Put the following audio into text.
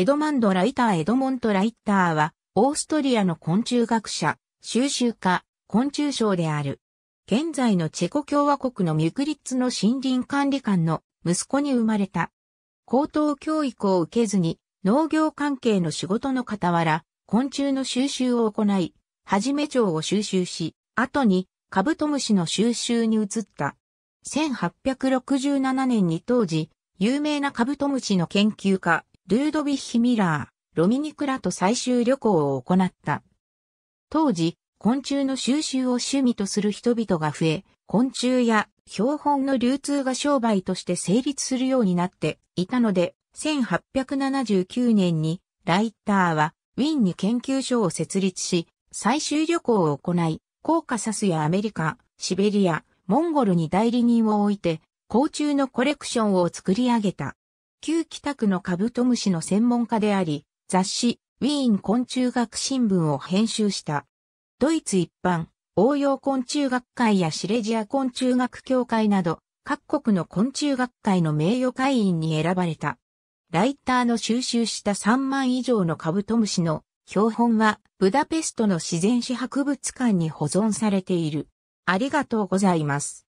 エドマンド・ライター・エドモント・ライターは、オーストリアの昆虫学者、収集家、昆虫賞である。現在のチェコ共和国のミュクリッツの森林管理官の息子に生まれた。高等教育を受けずに、農業関係の仕事の傍ら、昆虫の収集を行い、はじめ蝶を収集し、後にカブトムシの収集に移った。1867年に当時、有名なカブトムシの研究家、ルードヴィッヒ・ミラー、ロミニクラと最終旅行を行った。当時、昆虫の収集を趣味とする人々が増え、昆虫や標本の流通が商売として成立するようになっていたので、1879年にライターはウィンに研究所を設立し、最終旅行を行い、コーカサスやアメリカ、シベリア、モンゴルに代理人を置いて、甲虫のコレクションを作り上げた。旧北区のカブトムシの専門家であり、雑誌、ウィーン昆虫学新聞を編集した。ドイツ一般、応用昆虫学会やシレジア昆虫学協会など、各国の昆虫学会の名誉会員に選ばれた。ライターの収集した3万以上のカブトムシの標本は、ブダペストの自然史博物館に保存されている。ありがとうございます。